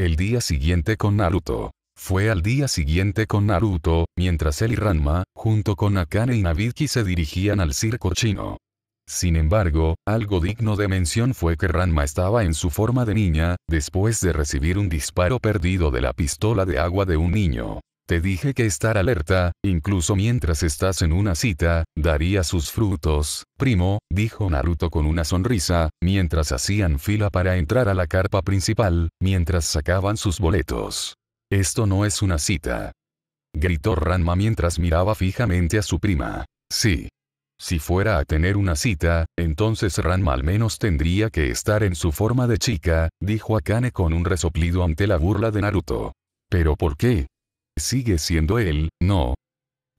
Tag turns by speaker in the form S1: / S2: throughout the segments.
S1: El día siguiente con Naruto. Fue al día siguiente con Naruto, mientras él y Ranma, junto con Akane y Nabiki se dirigían al circo chino. Sin embargo, algo digno de mención fue que Ranma estaba en su forma de niña, después de recibir un disparo perdido de la pistola de agua de un niño. Te dije que estar alerta, incluso mientras estás en una cita, daría sus frutos, primo, dijo Naruto con una sonrisa, mientras hacían fila para entrar a la carpa principal, mientras sacaban sus boletos. Esto no es una cita. Gritó Ranma mientras miraba fijamente a su prima. Sí. Si fuera a tener una cita, entonces Ranma al menos tendría que estar en su forma de chica, dijo Akane con un resoplido ante la burla de Naruto. ¿Pero por qué? ¿Sigue siendo él, no?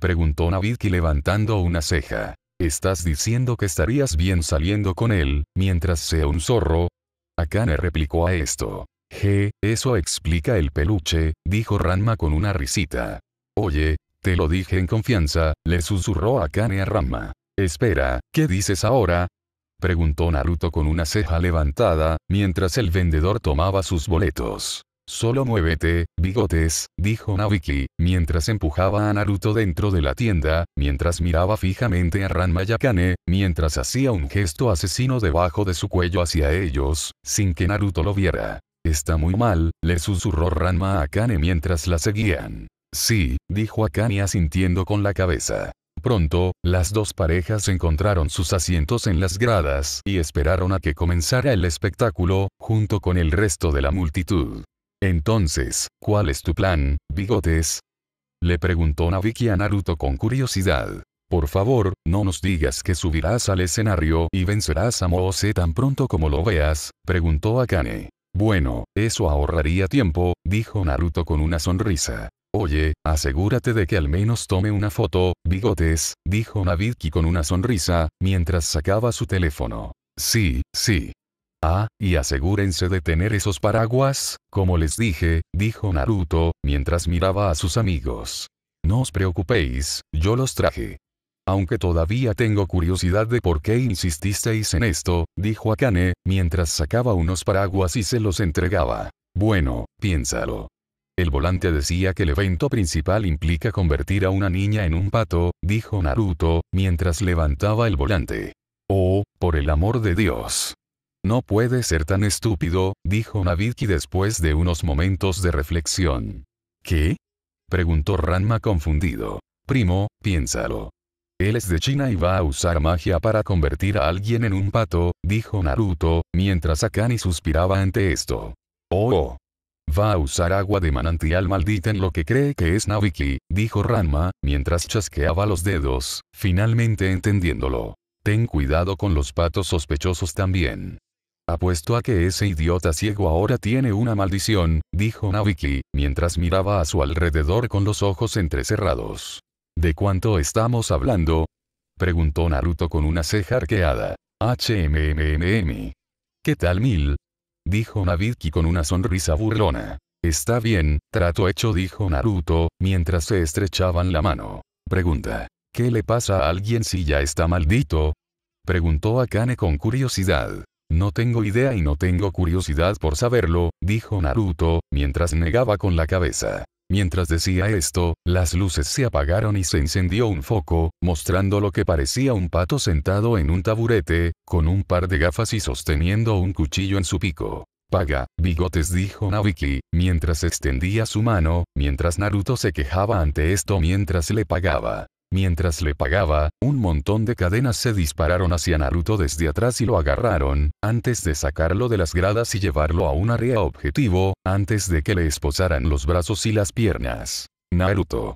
S1: Preguntó Navidki levantando una ceja. ¿Estás diciendo que estarías bien saliendo con él, mientras sea un zorro? Akane replicó a esto. Je, eso explica el peluche, dijo Ranma con una risita. Oye, te lo dije en confianza, le susurró Akane a Ranma. Espera, ¿qué dices ahora? Preguntó Naruto con una ceja levantada, mientras el vendedor tomaba sus boletos. Solo muévete, bigotes, dijo Nabiki, mientras empujaba a Naruto dentro de la tienda, mientras miraba fijamente a Ranma y Akane, mientras hacía un gesto asesino debajo de su cuello hacia ellos, sin que Naruto lo viera. Está muy mal, le susurró Ranma a Akane mientras la seguían. Sí, dijo Akane asintiendo con la cabeza. Pronto, las dos parejas encontraron sus asientos en las gradas y esperaron a que comenzara el espectáculo, junto con el resto de la multitud. Entonces, ¿cuál es tu plan, bigotes? Le preguntó Naviki a Naruto con curiosidad. Por favor, no nos digas que subirás al escenario y vencerás a Moose tan pronto como lo veas, preguntó Akane. Bueno, eso ahorraría tiempo, dijo Naruto con una sonrisa. Oye, asegúrate de que al menos tome una foto, bigotes, dijo Naviki con una sonrisa, mientras sacaba su teléfono. Sí, sí. Ah, y asegúrense de tener esos paraguas, como les dije, dijo Naruto, mientras miraba a sus amigos. No os preocupéis, yo los traje. Aunque todavía tengo curiosidad de por qué insististeis en esto, dijo Akane, mientras sacaba unos paraguas y se los entregaba. Bueno, piénsalo. El volante decía que el evento principal implica convertir a una niña en un pato, dijo Naruto, mientras levantaba el volante. Oh, por el amor de Dios. No puede ser tan estúpido, dijo Naviki después de unos momentos de reflexión. ¿Qué? preguntó Ranma confundido. Primo, piénsalo. Él es de China y va a usar magia para convertir a alguien en un pato, dijo Naruto, mientras Akani suspiraba ante esto. Oh, oh. Va a usar agua de manantial maldita en lo que cree que es Naviki, dijo Ranma, mientras chasqueaba los dedos, finalmente entendiéndolo. Ten cuidado con los patos sospechosos también. Apuesto a que ese idiota ciego ahora tiene una maldición, dijo Naviki, mientras miraba a su alrededor con los ojos entrecerrados. ¿De cuánto estamos hablando? preguntó Naruto con una ceja arqueada. HMMMM. ¿Qué tal mil? dijo Naviki con una sonrisa burlona. Está bien, trato hecho dijo Naruto, mientras se estrechaban la mano. Pregunta. ¿Qué le pasa a alguien si ya está maldito? preguntó Akane con curiosidad. No tengo idea y no tengo curiosidad por saberlo, dijo Naruto, mientras negaba con la cabeza. Mientras decía esto, las luces se apagaron y se encendió un foco, mostrando lo que parecía un pato sentado en un taburete, con un par de gafas y sosteniendo un cuchillo en su pico. Paga, bigotes dijo Nabiki, mientras extendía su mano, mientras Naruto se quejaba ante esto mientras le pagaba. Mientras le pagaba, un montón de cadenas se dispararon hacia Naruto desde atrás y lo agarraron, antes de sacarlo de las gradas y llevarlo a un área objetivo, antes de que le esposaran los brazos y las piernas. Naruto.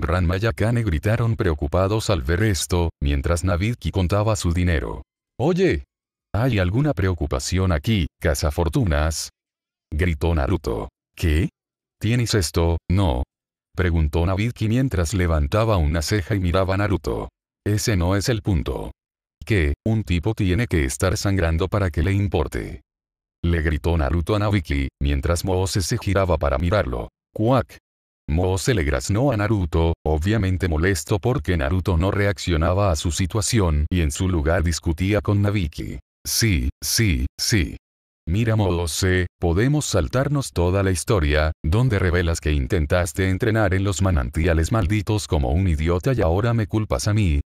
S1: Ranma y Akane gritaron preocupados al ver esto, mientras Navidki contaba su dinero. Oye. ¿Hay alguna preocupación aquí, fortunas, Gritó Naruto. ¿Qué? ¿Tienes esto? No, Preguntó Naviki mientras levantaba una ceja y miraba a Naruto. Ese no es el punto. ¿Qué? un tipo tiene que estar sangrando para que le importe. Le gritó Naruto a Nabiki, mientras Moose se giraba para mirarlo. ¡Cuac! Moose le graznó a Naruto, obviamente molesto porque Naruto no reaccionaba a su situación y en su lugar discutía con Nabiki. Sí, sí, sí. Mira modo C, podemos saltarnos toda la historia, donde revelas que intentaste entrenar en los manantiales malditos como un idiota y ahora me culpas a mí.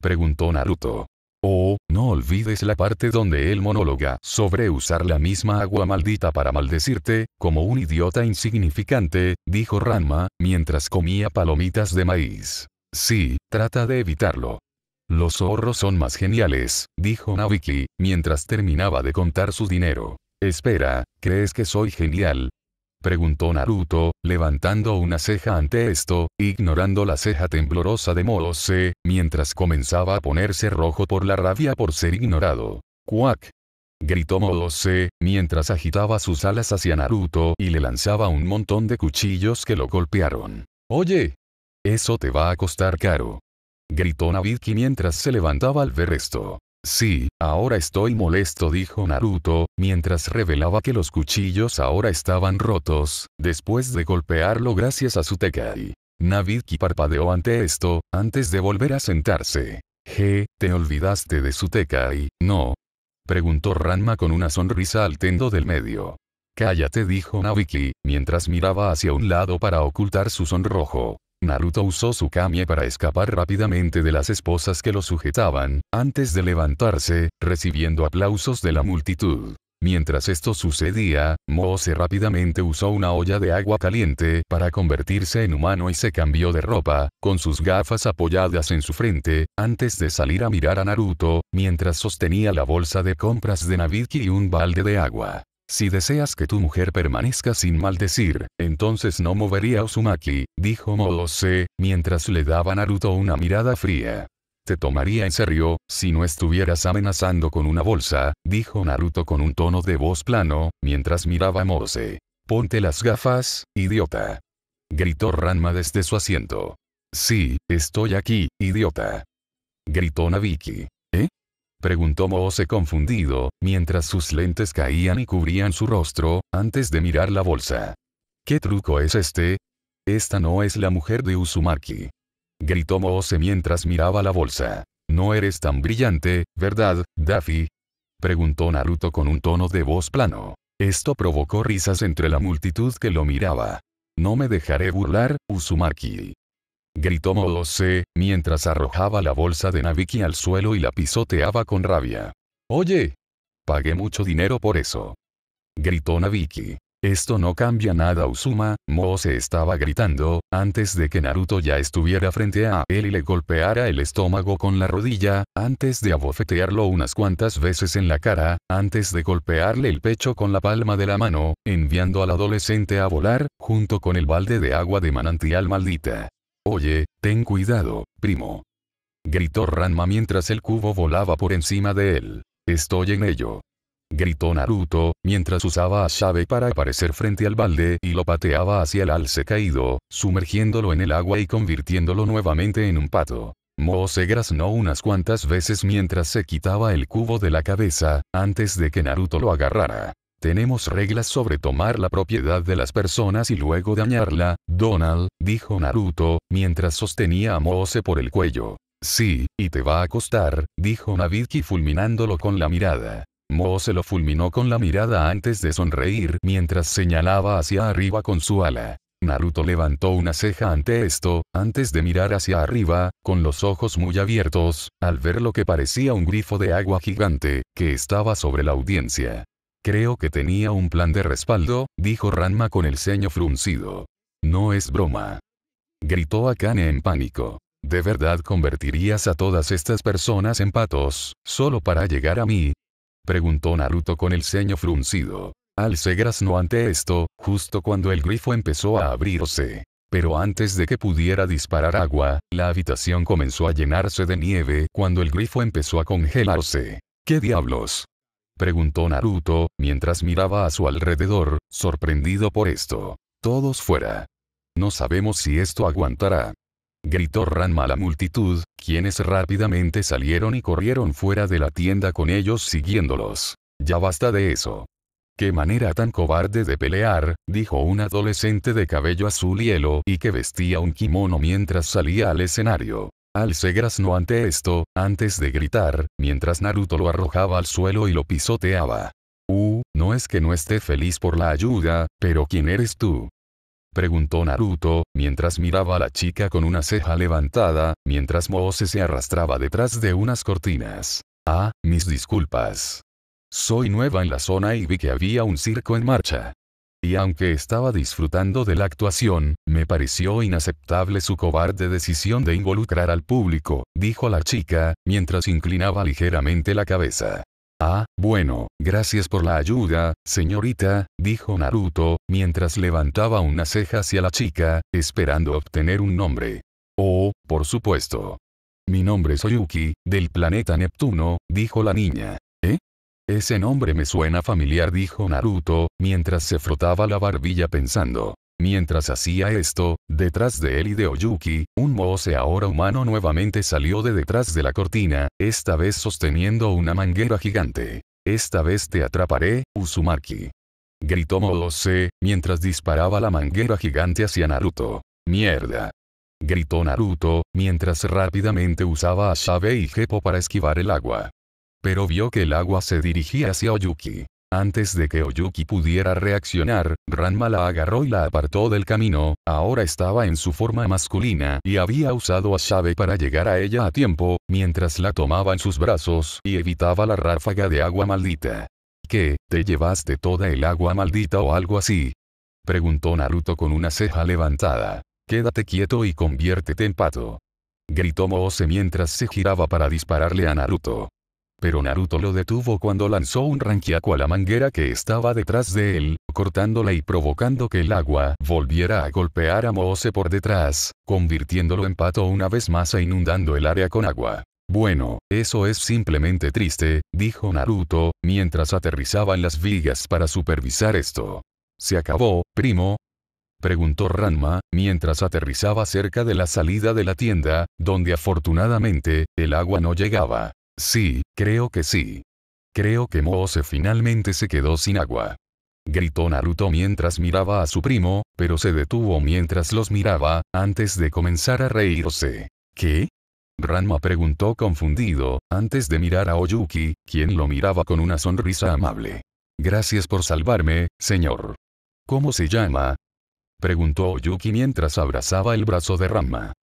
S1: Preguntó Naruto. Oh, no olvides la parte donde él monóloga sobre usar la misma agua maldita para maldecirte, como un idiota insignificante, dijo Ranma, mientras comía palomitas de maíz. Sí, trata de evitarlo. Los zorros son más geniales, dijo Naviki, mientras terminaba de contar su dinero. Espera, ¿crees que soy genial? Preguntó Naruto, levantando una ceja ante esto, ignorando la ceja temblorosa de Moose, mientras comenzaba a ponerse rojo por la rabia por ser ignorado. ¡Cuac! gritó Moose, mientras agitaba sus alas hacia Naruto y le lanzaba un montón de cuchillos que lo golpearon. Oye, eso te va a costar caro. Gritó Navidki mientras se levantaba al ver esto. Sí, ahora estoy molesto dijo Naruto, mientras revelaba que los cuchillos ahora estaban rotos, después de golpearlo gracias a su Tekai. Nabiki parpadeó ante esto, antes de volver a sentarse. «Je, te olvidaste de su Tekai, no?» Preguntó Ranma con una sonrisa al tendo del medio. Cállate dijo Naviki, mientras miraba hacia un lado para ocultar su sonrojo. Naruto usó su kamie para escapar rápidamente de las esposas que lo sujetaban, antes de levantarse, recibiendo aplausos de la multitud. Mientras esto sucedía, Moose rápidamente usó una olla de agua caliente para convertirse en humano y se cambió de ropa, con sus gafas apoyadas en su frente, antes de salir a mirar a Naruto, mientras sostenía la bolsa de compras de Navidki y un balde de agua. Si deseas que tu mujer permanezca sin maldecir, entonces no movería a Uzumaki, dijo Moose, mientras le daba a Naruto una mirada fría. Te tomaría en serio, si no estuvieras amenazando con una bolsa, dijo Naruto con un tono de voz plano, mientras miraba a Moose. Ponte las gafas, idiota. Gritó Ranma desde su asiento. Sí, estoy aquí, idiota. Gritó Nabiki. ¿Eh? preguntó Moose confundido, mientras sus lentes caían y cubrían su rostro, antes de mirar la bolsa. ¿Qué truco es este? Esta no es la mujer de Usumaki. Gritó Moose mientras miraba la bolsa. No eres tan brillante, ¿verdad, Daffy? Preguntó Naruto con un tono de voz plano. Esto provocó risas entre la multitud que lo miraba. No me dejaré burlar, Usumaki gritó Moose, mientras arrojaba la bolsa de Nabiki al suelo y la pisoteaba con rabia. Oye. Pagué mucho dinero por eso. Gritó Nabiki. Esto no cambia nada Uzuma, Moose estaba gritando, antes de que Naruto ya estuviera frente a él y le golpeara el estómago con la rodilla, antes de abofetearlo unas cuantas veces en la cara, antes de golpearle el pecho con la palma de la mano, enviando al adolescente a volar, junto con el balde de agua de manantial maldita. Oye, ten cuidado, primo. Gritó Ranma mientras el cubo volaba por encima de él. Estoy en ello. Gritó Naruto, mientras usaba a Shabe para aparecer frente al balde y lo pateaba hacia el alce caído, sumergiéndolo en el agua y convirtiéndolo nuevamente en un pato. Mo se graznó unas cuantas veces mientras se quitaba el cubo de la cabeza, antes de que Naruto lo agarrara. Tenemos reglas sobre tomar la propiedad de las personas y luego dañarla, Donald, dijo Naruto, mientras sostenía a Moose por el cuello. Sí, y te va a costar, dijo Navidki fulminándolo con la mirada. Moose lo fulminó con la mirada antes de sonreír mientras señalaba hacia arriba con su ala. Naruto levantó una ceja ante esto, antes de mirar hacia arriba, con los ojos muy abiertos, al ver lo que parecía un grifo de agua gigante, que estaba sobre la audiencia. Creo que tenía un plan de respaldo, dijo Ranma con el ceño fruncido. No es broma. Gritó Akane en pánico. ¿De verdad convertirías a todas estas personas en patos, solo para llegar a mí? Preguntó Naruto con el ceño fruncido. Al Alce no ante esto, justo cuando el grifo empezó a abrirse. Pero antes de que pudiera disparar agua, la habitación comenzó a llenarse de nieve cuando el grifo empezó a congelarse. ¿Qué diablos? preguntó Naruto, mientras miraba a su alrededor, sorprendido por esto. Todos fuera. No sabemos si esto aguantará. Gritó Ranma a la multitud, quienes rápidamente salieron y corrieron fuera de la tienda con ellos siguiéndolos. Ya basta de eso. Qué manera tan cobarde de pelear, dijo un adolescente de cabello azul hielo y que vestía un kimono mientras salía al escenario no ante esto, antes de gritar, mientras Naruto lo arrojaba al suelo y lo pisoteaba. Uh, no es que no esté feliz por la ayuda, pero ¿quién eres tú? Preguntó Naruto, mientras miraba a la chica con una ceja levantada, mientras Moose se arrastraba detrás de unas cortinas. Ah, mis disculpas. Soy nueva en la zona y vi que había un circo en marcha y aunque estaba disfrutando de la actuación, me pareció inaceptable su cobarde decisión de involucrar al público, dijo la chica, mientras inclinaba ligeramente la cabeza. Ah, bueno, gracias por la ayuda, señorita, dijo Naruto, mientras levantaba una ceja hacia la chica, esperando obtener un nombre. Oh, por supuesto. Mi nombre es Oyuki, del planeta Neptuno, dijo la niña. Ese nombre me suena familiar, dijo Naruto, mientras se frotaba la barbilla pensando. Mientras hacía esto, detrás de él y de Oyuki, un Moose ahora humano nuevamente salió de detrás de la cortina, esta vez sosteniendo una manguera gigante. Esta vez te atraparé, Uzumaki. Gritó Moose, mientras disparaba la manguera gigante hacia Naruto. Mierda. Gritó Naruto, mientras rápidamente usaba a Shabe y Gepo para esquivar el agua pero vio que el agua se dirigía hacia Oyuki. Antes de que Oyuki pudiera reaccionar, Ranma la agarró y la apartó del camino, ahora estaba en su forma masculina y había usado a Shabe para llegar a ella a tiempo, mientras la tomaba en sus brazos y evitaba la ráfaga de agua maldita. ¿Qué, te llevaste toda el agua maldita o algo así? Preguntó Naruto con una ceja levantada. Quédate quieto y conviértete en pato. Gritó Moose mientras se giraba para dispararle a Naruto pero Naruto lo detuvo cuando lanzó un ranquiaco a la manguera que estaba detrás de él, cortándola y provocando que el agua volviera a golpear a Moose por detrás, convirtiéndolo en pato una vez más e inundando el área con agua. Bueno, eso es simplemente triste, dijo Naruto, mientras aterrizaba en las vigas para supervisar esto. Se acabó, primo, preguntó Ranma, mientras aterrizaba cerca de la salida de la tienda, donde afortunadamente, el agua no llegaba. Sí, creo que sí. Creo que Moose finalmente se quedó sin agua. Gritó Naruto mientras miraba a su primo, pero se detuvo mientras los miraba, antes de comenzar a reírse. ¿Qué? Ranma preguntó confundido, antes de mirar a Oyuki, quien lo miraba con una sonrisa amable. Gracias por salvarme, señor. ¿Cómo se llama? Preguntó Oyuki mientras abrazaba el brazo de Rama.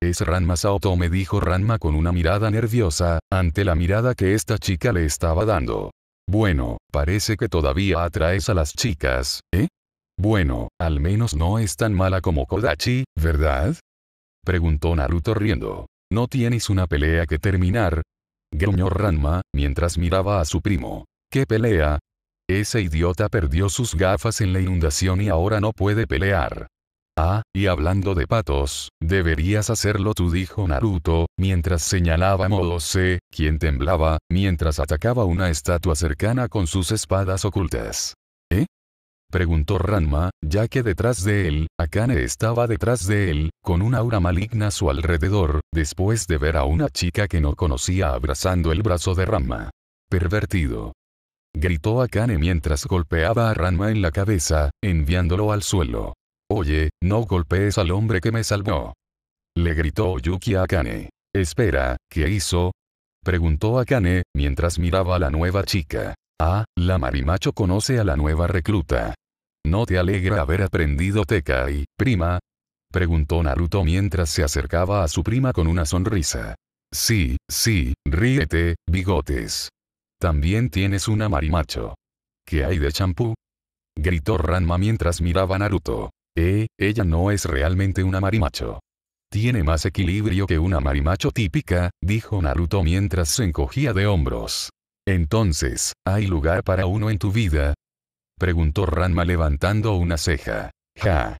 S1: Es Ranma Saoto me dijo Ranma con una mirada nerviosa, ante la mirada que esta chica le estaba dando. Bueno, parece que todavía atraes a las chicas, ¿eh? Bueno, al menos no es tan mala como Kodachi, ¿verdad? Preguntó Naruto riendo. ¿No tienes una pelea que terminar? Gruñó Ranma, mientras miraba a su primo. ¿Qué pelea? Ese idiota perdió sus gafas en la inundación y ahora no puede pelear. Ah, y hablando de patos, deberías hacerlo tú dijo Naruto, mientras señalaba a Moose, quien temblaba, mientras atacaba una estatua cercana con sus espadas ocultas. ¿Eh? Preguntó Ranma, ya que detrás de él, Akane estaba detrás de él, con un aura maligna a su alrededor, después de ver a una chica que no conocía abrazando el brazo de Ranma. Pervertido. Gritó Akane mientras golpeaba a Ranma en la cabeza, enviándolo al suelo. Oye, no golpees al hombre que me salvó. Le gritó Yuki a Akane. Espera, ¿qué hizo? Preguntó Akane, mientras miraba a la nueva chica. Ah, la marimacho conoce a la nueva recluta. ¿No te alegra haber aprendido Tekai, prima? Preguntó Naruto mientras se acercaba a su prima con una sonrisa. Sí, sí, ríete, bigotes. También tienes una marimacho. ¿Qué hay de champú? Gritó Ranma mientras miraba a Naruto. Eh, ella no es realmente una marimacho. Tiene más equilibrio que una marimacho típica, dijo Naruto mientras se encogía de hombros. Entonces, ¿hay lugar para uno en tu vida? Preguntó Ranma levantando una ceja. Ja.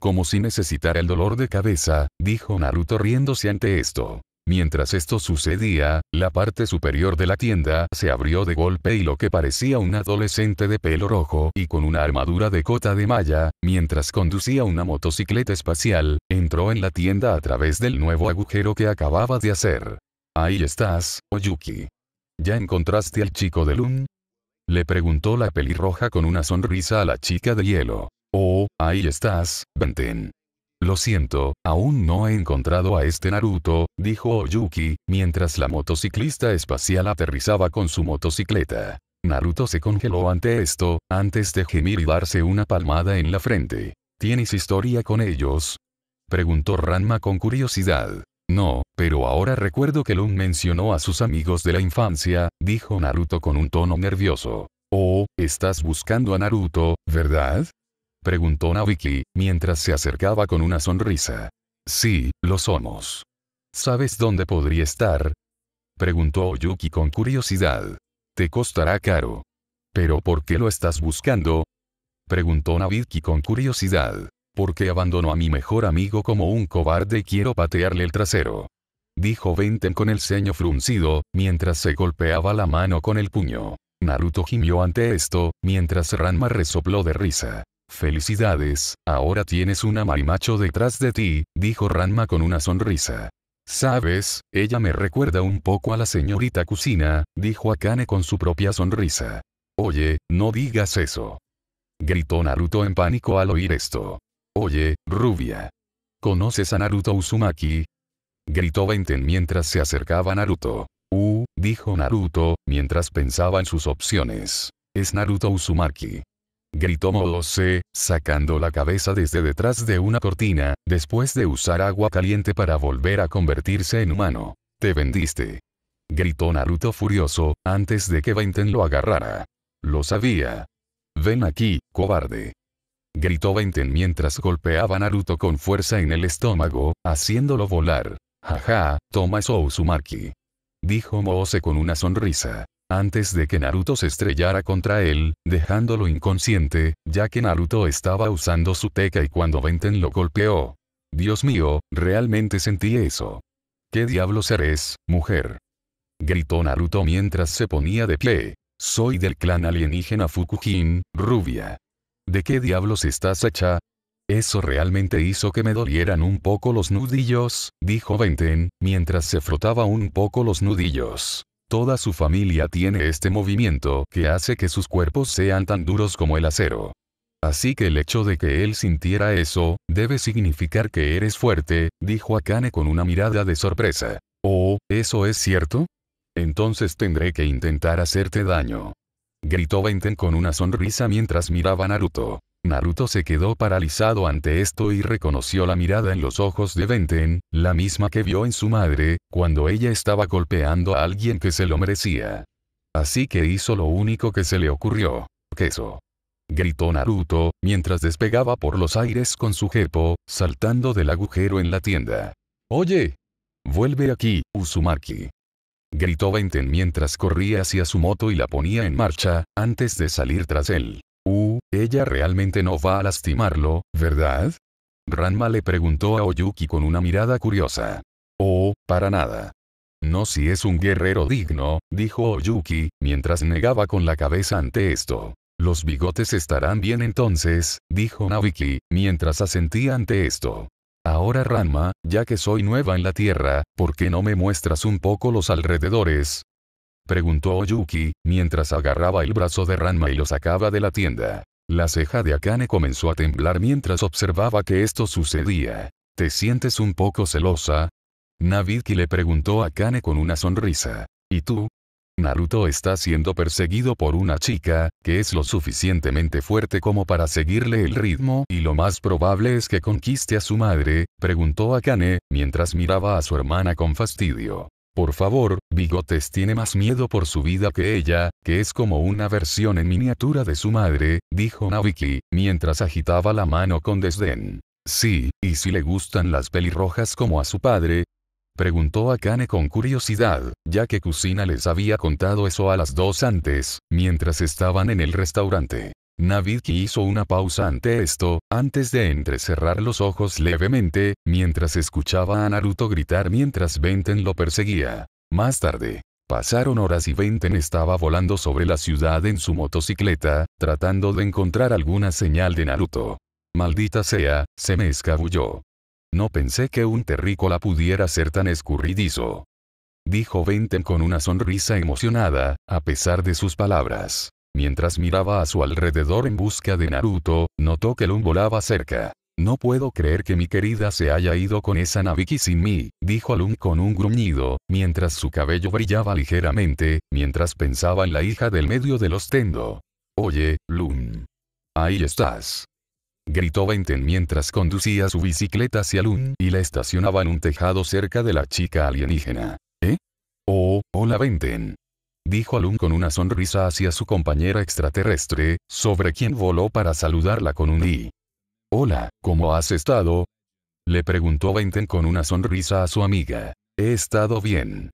S1: Como si necesitara el dolor de cabeza, dijo Naruto riéndose ante esto. Mientras esto sucedía, la parte superior de la tienda se abrió de golpe y lo que parecía un adolescente de pelo rojo y con una armadura de cota de malla, mientras conducía una motocicleta espacial, entró en la tienda a través del nuevo agujero que acababa de hacer. Ahí estás, Oyuki. ¿Ya encontraste al chico de Lun? Le preguntó la pelirroja con una sonrisa a la chica de hielo. Oh, ahí estás, Benten. Lo siento, aún no he encontrado a este Naruto, dijo Oyuki, mientras la motociclista espacial aterrizaba con su motocicleta. Naruto se congeló ante esto, antes de gemir y darse una palmada en la frente. ¿Tienes historia con ellos? Preguntó Ranma con curiosidad. No, pero ahora recuerdo que Lun mencionó a sus amigos de la infancia, dijo Naruto con un tono nervioso. Oh, estás buscando a Naruto, ¿verdad? Preguntó Naviki, mientras se acercaba con una sonrisa. Sí, lo somos. ¿Sabes dónde podría estar? Preguntó Oyuki con curiosidad. Te costará caro. ¿Pero por qué lo estás buscando? Preguntó Naviki con curiosidad. Porque abandonó a mi mejor amigo como un cobarde y quiero patearle el trasero. Dijo Benten con el ceño fruncido, mientras se golpeaba la mano con el puño. Naruto gimió ante esto, mientras Ranma resopló de risa. Felicidades, ahora tienes una marimacho detrás de ti, dijo Ranma con una sonrisa. Sabes, ella me recuerda un poco a la señorita Kusina, dijo Akane con su propia sonrisa. Oye, no digas eso. Gritó Naruto en pánico al oír esto. Oye, rubia. ¿Conoces a Naruto Uzumaki? Gritó Benten mientras se acercaba Naruto. Uh, dijo Naruto, mientras pensaba en sus opciones. Es Naruto Uzumaki gritó Moose, sacando la cabeza desde detrás de una cortina, después de usar agua caliente para volver a convertirse en humano. Te vendiste. Gritó Naruto furioso, antes de que Venten lo agarrara. Lo sabía. Ven aquí, cobarde. Gritó Venten mientras golpeaba a Naruto con fuerza en el estómago, haciéndolo volar. Jaja, toma eso Uzumaki. Dijo Moose con una sonrisa antes de que Naruto se estrellara contra él, dejándolo inconsciente, ya que Naruto estaba usando su teca y cuando Venten lo golpeó. Dios mío, realmente sentí eso. ¿Qué diablos eres, mujer? Gritó Naruto mientras se ponía de pie. Soy del clan alienígena Fukujin, rubia. ¿De qué diablos estás hecha? Eso realmente hizo que me dolieran un poco los nudillos, dijo Venten, mientras se frotaba un poco los nudillos. Toda su familia tiene este movimiento que hace que sus cuerpos sean tan duros como el acero. Así que el hecho de que él sintiera eso, debe significar que eres fuerte, dijo Akane con una mirada de sorpresa. Oh, ¿eso es cierto? Entonces tendré que intentar hacerte daño. Gritó Benten con una sonrisa mientras miraba a Naruto. Naruto se quedó paralizado ante esto y reconoció la mirada en los ojos de Benten, la misma que vio en su madre, cuando ella estaba golpeando a alguien que se lo merecía. Así que hizo lo único que se le ocurrió. Queso. Gritó Naruto, mientras despegaba por los aires con su jepo, saltando del agujero en la tienda. Oye. Vuelve aquí, Uzumaki. Gritó Benten mientras corría hacia su moto y la ponía en marcha, antes de salir tras él. U uh, ella realmente no va a lastimarlo, ¿verdad? Ranma le preguntó a Oyuki con una mirada curiosa. Oh, para nada. No si es un guerrero digno, dijo Oyuki, mientras negaba con la cabeza ante esto. Los bigotes estarán bien entonces, dijo Naviki, mientras asentía ante esto. Ahora Ranma, ya que soy nueva en la Tierra, ¿por qué no me muestras un poco los alrededores? Preguntó Oyuki, mientras agarraba el brazo de Ranma y lo sacaba de la tienda. La ceja de Akane comenzó a temblar mientras observaba que esto sucedía. ¿Te sientes un poco celosa? Navidki le preguntó a Akane con una sonrisa. ¿Y tú? Naruto está siendo perseguido por una chica, que es lo suficientemente fuerte como para seguirle el ritmo y lo más probable es que conquiste a su madre, preguntó Akane, mientras miraba a su hermana con fastidio. Por favor, Bigotes tiene más miedo por su vida que ella, que es como una versión en miniatura de su madre, dijo Naviki, mientras agitaba la mano con desdén. Sí, ¿y si le gustan las pelirrojas como a su padre? Preguntó Akane con curiosidad, ya que Kusina les había contado eso a las dos antes, mientras estaban en el restaurante. Navidki hizo una pausa ante esto, antes de entrecerrar los ojos levemente, mientras escuchaba a Naruto gritar mientras Benten lo perseguía. Más tarde, pasaron horas y Benten estaba volando sobre la ciudad en su motocicleta, tratando de encontrar alguna señal de Naruto. Maldita sea, se me escabulló. No pensé que un terrícola pudiera ser tan escurridizo. Dijo Benten con una sonrisa emocionada, a pesar de sus palabras. Mientras miraba a su alrededor en busca de Naruto, notó que Lun volaba cerca. No puedo creer que mi querida se haya ido con esa Naviki sin mí, dijo Lun con un gruñido, mientras su cabello brillaba ligeramente, mientras pensaba en la hija del medio del ostendo. Oye, Lun. Ahí estás. Gritó Benten mientras conducía su bicicleta hacia Lun y la estacionaba en un tejado cerca de la chica alienígena. ¿Eh? Oh, hola Benten dijo Alun con una sonrisa hacia su compañera extraterrestre, sobre quien voló para saludarla con un i. Hola, ¿cómo has estado? Le preguntó Benten con una sonrisa a su amiga. He estado bien.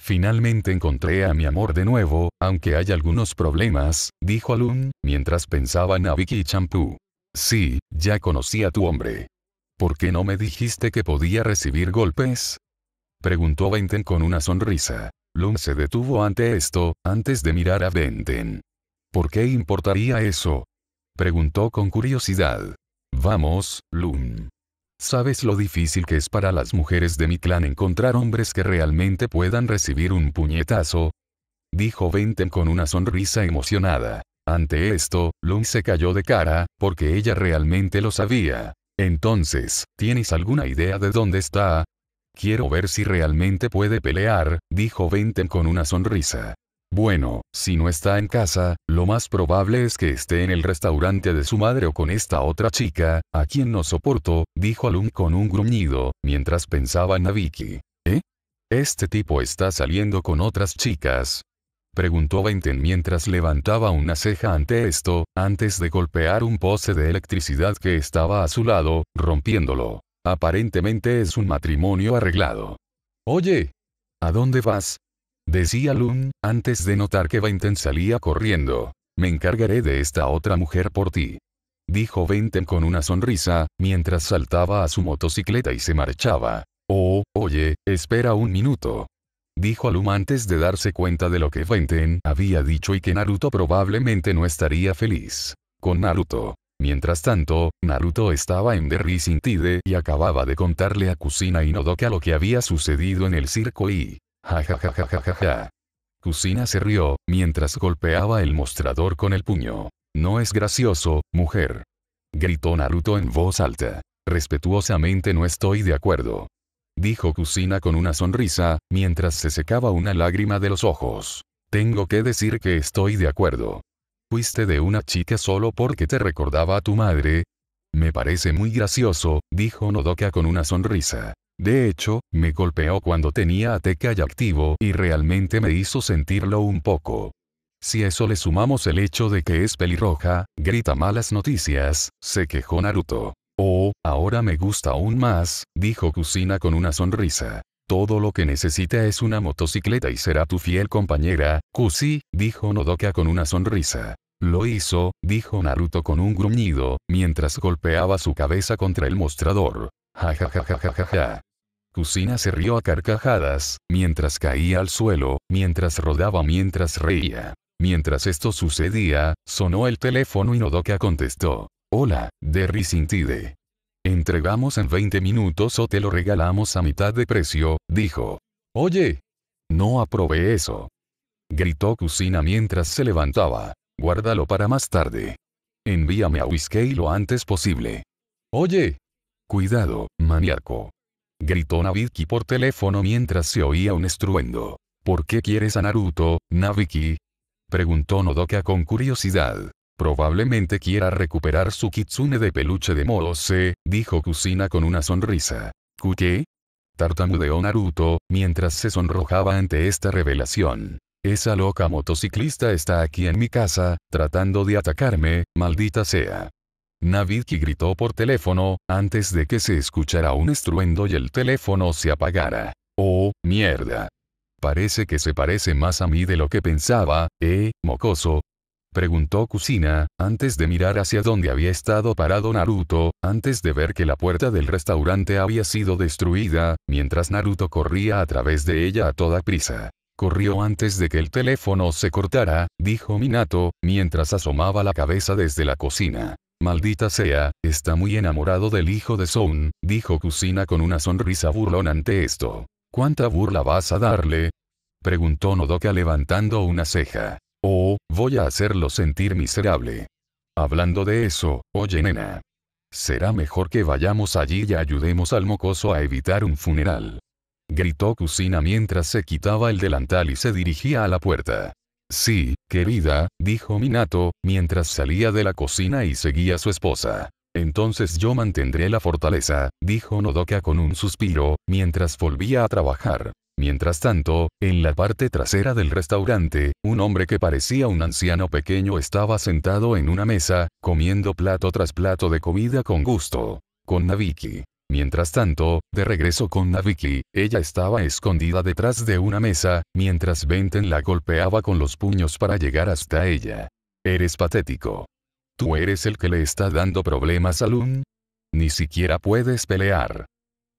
S1: Finalmente encontré a mi amor de nuevo, aunque hay algunos problemas, dijo Alun, mientras pensaba en Vicky y Champú. Sí, ya conocí a tu hombre. ¿Por qué no me dijiste que podía recibir golpes? Preguntó Benten con una sonrisa. Lung se detuvo ante esto, antes de mirar a Benten. ¿Por qué importaría eso? Preguntó con curiosidad. Vamos, Lung. ¿Sabes lo difícil que es para las mujeres de mi clan encontrar hombres que realmente puedan recibir un puñetazo? Dijo Benten con una sonrisa emocionada. Ante esto, Lung se cayó de cara, porque ella realmente lo sabía. Entonces, ¿tienes alguna idea de dónde está? Quiero ver si realmente puede pelear, dijo Venten con una sonrisa. Bueno, si no está en casa, lo más probable es que esté en el restaurante de su madre o con esta otra chica, a quien no soporto, dijo Alum con un gruñido, mientras pensaba en Naviki. ¿Eh? ¿Este tipo está saliendo con otras chicas? Preguntó Venten mientras levantaba una ceja ante esto, antes de golpear un poste de electricidad que estaba a su lado, rompiéndolo. Aparentemente es un matrimonio arreglado. Oye. ¿A dónde vas? Decía Lun, antes de notar que Venten salía corriendo. Me encargaré de esta otra mujer por ti. Dijo Venten con una sonrisa, mientras saltaba a su motocicleta y se marchaba. Oh, oye, espera un minuto dijo Alum antes de darse cuenta de lo que Venten había dicho y que Naruto probablemente no estaría feliz. Con Naruto. Mientras tanto, Naruto estaba en Berry sintide y acababa de contarle a Kusina y Nodoka lo que había sucedido en el circo y... Ja ja ja ja ja ja ja. Kusina se rió, mientras golpeaba el mostrador con el puño. No es gracioso, mujer. Gritó Naruto en voz alta. Respetuosamente no estoy de acuerdo. Dijo Kusina con una sonrisa, mientras se secaba una lágrima de los ojos. Tengo que decir que estoy de acuerdo fuiste de una chica solo porque te recordaba a tu madre. Me parece muy gracioso, dijo Nodoka con una sonrisa. De hecho, me golpeó cuando tenía a Tekai activo y realmente me hizo sentirlo un poco. Si a eso le sumamos el hecho de que es pelirroja, grita malas noticias, se quejó Naruto. Oh, ahora me gusta aún más, dijo Kusina con una sonrisa. Todo lo que necesita es una motocicleta y será tu fiel compañera, Kusi, dijo Nodoka con una sonrisa. Lo hizo, dijo Naruto con un gruñido, mientras golpeaba su cabeza contra el mostrador. Ja ja ja ja ja ja Kusina se rió a carcajadas, mientras caía al suelo, mientras rodaba mientras reía. Mientras esto sucedía, sonó el teléfono y Nodoka contestó. Hola, Derry Sintide entregamos en 20 minutos o te lo regalamos a mitad de precio, dijo. Oye. No aprobé eso. Gritó Kusina mientras se levantaba. Guárdalo para más tarde. Envíame a Whiskey lo antes posible. Oye. Cuidado, maníaco. Gritó Naviki por teléfono mientras se oía un estruendo. ¿Por qué quieres a Naruto, Naviki? Preguntó Nodoka con curiosidad. Probablemente quiera recuperar su kitsune de peluche de C, dijo Kusina con una sonrisa. ¿Qué? Tartamudeó Naruto, mientras se sonrojaba ante esta revelación. Esa loca motociclista está aquí en mi casa, tratando de atacarme, maldita sea. Navidki gritó por teléfono, antes de que se escuchara un estruendo y el teléfono se apagara. Oh, mierda. Parece que se parece más a mí de lo que pensaba, eh, mocoso, Preguntó Kusina, antes de mirar hacia donde había estado parado Naruto, antes de ver que la puerta del restaurante había sido destruida, mientras Naruto corría a través de ella a toda prisa. Corrió antes de que el teléfono se cortara, dijo Minato, mientras asomaba la cabeza desde la cocina. Maldita sea, está muy enamorado del hijo de Soun, dijo Kusina con una sonrisa burlón ante esto. ¿Cuánta burla vas a darle? Preguntó Nodoka levantando una ceja. Voy a hacerlo sentir miserable. Hablando de eso, oye nena. Será mejor que vayamos allí y ayudemos al mocoso a evitar un funeral. Gritó Kusina mientras se quitaba el delantal y se dirigía a la puerta. Sí, querida, dijo Minato, mientras salía de la cocina y seguía a su esposa. Entonces yo mantendré la fortaleza, dijo Nodoka con un suspiro, mientras volvía a trabajar. Mientras tanto, en la parte trasera del restaurante, un hombre que parecía un anciano pequeño estaba sentado en una mesa, comiendo plato tras plato de comida con gusto. Con Naviki. Mientras tanto, de regreso con Naviki, ella estaba escondida detrás de una mesa, mientras Benten la golpeaba con los puños para llegar hasta ella. Eres patético. Tú eres el que le está dando problemas a Lun. Ni siquiera puedes pelear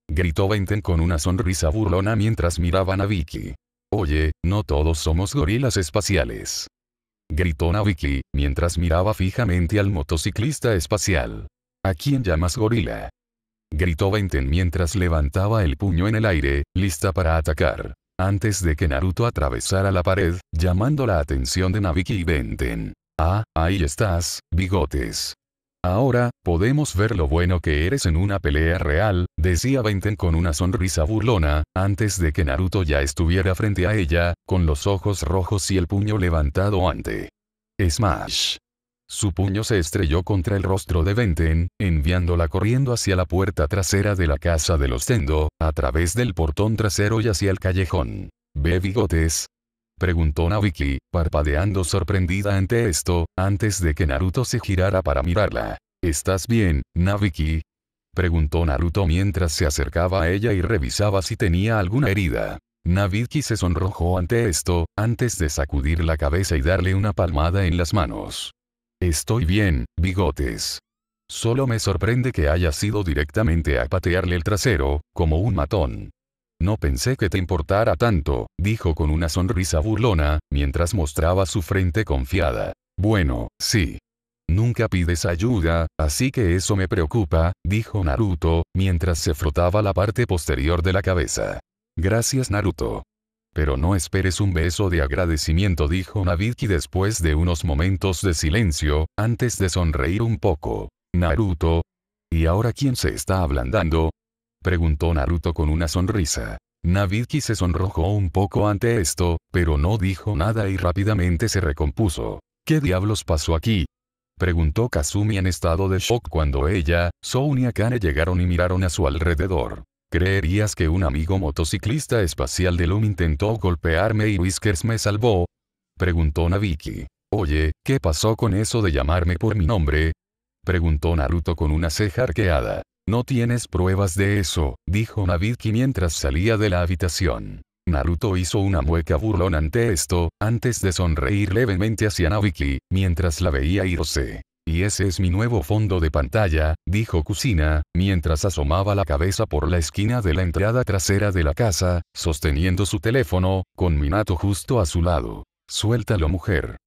S1: gritó Benten con una sonrisa burlona mientras miraban a Vicky. Oye, no todos somos gorilas espaciales. Gritó Naviki, mientras miraba fijamente al motociclista espacial. ¿A quién llamas gorila? Gritó Benten mientras levantaba el puño en el aire, lista para atacar. Antes de que Naruto atravesara la pared, llamando la atención de Naviki y Benten. Ah, ahí estás, bigotes. Ahora, podemos ver lo bueno que eres en una pelea real, decía Benten con una sonrisa burlona, antes de que Naruto ya estuviera frente a ella, con los ojos rojos y el puño levantado ante. Smash. Su puño se estrelló contra el rostro de Benten, enviándola corriendo hacia la puerta trasera de la casa de los Tendo, a través del portón trasero y hacia el callejón. Ve bigotes, Preguntó Naviki, parpadeando sorprendida ante esto, antes de que Naruto se girara para mirarla. ¿Estás bien, Naviki? Preguntó Naruto mientras se acercaba a ella y revisaba si tenía alguna herida. Naviki se sonrojó ante esto, antes de sacudir la cabeza y darle una palmada en las manos. Estoy bien, bigotes. Solo me sorprende que haya sido directamente a patearle el trasero, como un matón. No pensé que te importara tanto, dijo con una sonrisa burlona, mientras mostraba su frente confiada. Bueno, sí. Nunca pides ayuda, así que eso me preocupa, dijo Naruto, mientras se frotaba la parte posterior de la cabeza. Gracias Naruto. Pero no esperes un beso de agradecimiento dijo Nabiki después de unos momentos de silencio, antes de sonreír un poco. Naruto. ¿Y ahora quién se está ablandando? Preguntó Naruto con una sonrisa. Nabiki se sonrojó un poco ante esto, pero no dijo nada y rápidamente se recompuso. ¿Qué diablos pasó aquí? Preguntó Kazumi en estado de shock cuando ella, Soun y Akane llegaron y miraron a su alrededor. ¿Creerías que un amigo motociclista espacial de Loom intentó golpearme y Whiskers me salvó? Preguntó Nabiki. Oye, ¿qué pasó con eso de llamarme por mi nombre? Preguntó Naruto con una ceja arqueada. No tienes pruebas de eso, dijo Naviki mientras salía de la habitación. Naruto hizo una mueca burlón ante esto, antes de sonreír levemente hacia Naviki, mientras la veía irse. Y ese es mi nuevo fondo de pantalla, dijo Kusina, mientras asomaba la cabeza por la esquina de la entrada trasera de la casa, sosteniendo su teléfono, con Minato justo a su lado. Suéltalo mujer.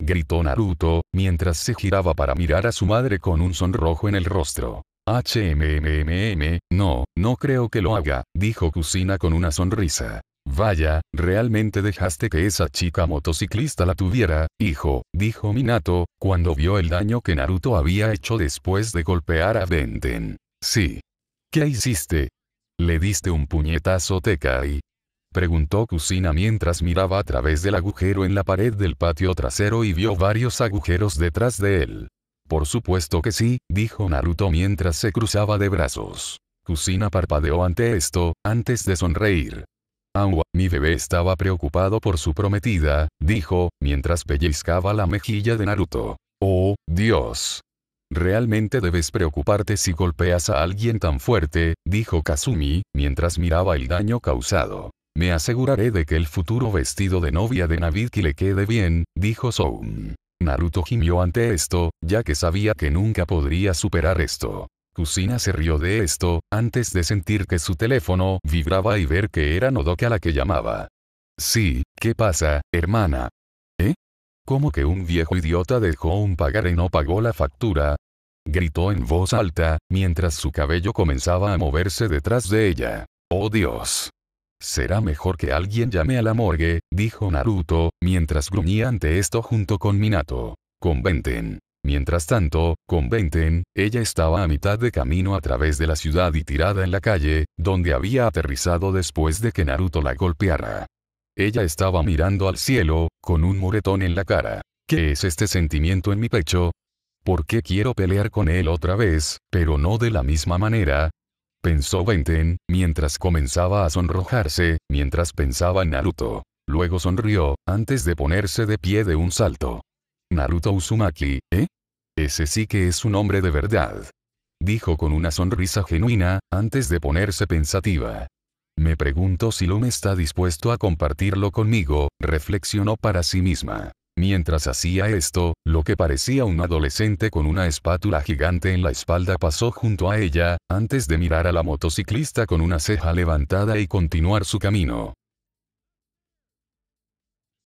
S1: Gritó Naruto, mientras se giraba para mirar a su madre con un sonrojo en el rostro. HMMMM, no, no creo que lo haga, dijo Kusina con una sonrisa. Vaya, realmente dejaste que esa chica motociclista la tuviera, hijo, dijo Minato, cuando vio el daño que Naruto había hecho después de golpear a Benten. Sí. ¿Qué hiciste? ¿Le diste un puñetazo Tekai? Preguntó Kusina mientras miraba a través del agujero en la pared del patio trasero y vio varios agujeros detrás de él. Por supuesto que sí, dijo Naruto mientras se cruzaba de brazos. Kusina parpadeó ante esto, antes de sonreír. Agua, mi bebé estaba preocupado por su prometida, dijo, mientras pellizcaba la mejilla de Naruto. Oh, Dios. Realmente debes preocuparte si golpeas a alguien tan fuerte, dijo Kazumi, mientras miraba el daño causado. Me aseguraré de que el futuro vestido de novia de Navidki le quede bien, dijo Soum. Naruto gimió ante esto, ya que sabía que nunca podría superar esto. Kusina se rió de esto, antes de sentir que su teléfono vibraba y ver que era Nodoka la que llamaba. Sí, ¿qué pasa, hermana? ¿Eh? ¿Cómo que un viejo idiota dejó un pagar y no pagó la factura? Gritó en voz alta, mientras su cabello comenzaba a moverse detrás de ella. ¡Oh Dios! Será mejor que alguien llame a la morgue, dijo Naruto, mientras gruñía ante esto junto con Minato. Conventen. Mientras tanto, conventen, ella estaba a mitad de camino a través de la ciudad y tirada en la calle, donde había aterrizado después de que Naruto la golpeara. Ella estaba mirando al cielo, con un moretón en la cara. ¿Qué es este sentimiento en mi pecho? ¿Por qué quiero pelear con él otra vez, pero no de la misma manera, pensó Benten, mientras comenzaba a sonrojarse, mientras pensaba en Naruto. Luego sonrió, antes de ponerse de pie de un salto. Naruto Uzumaki, ¿eh? Ese sí que es un hombre de verdad. Dijo con una sonrisa genuina, antes de ponerse pensativa. Me pregunto si Lume está dispuesto a compartirlo conmigo, reflexionó para sí misma. Mientras hacía esto, lo que parecía un adolescente con una espátula gigante en la espalda pasó junto a ella, antes de mirar a la motociclista con una ceja levantada y continuar su camino.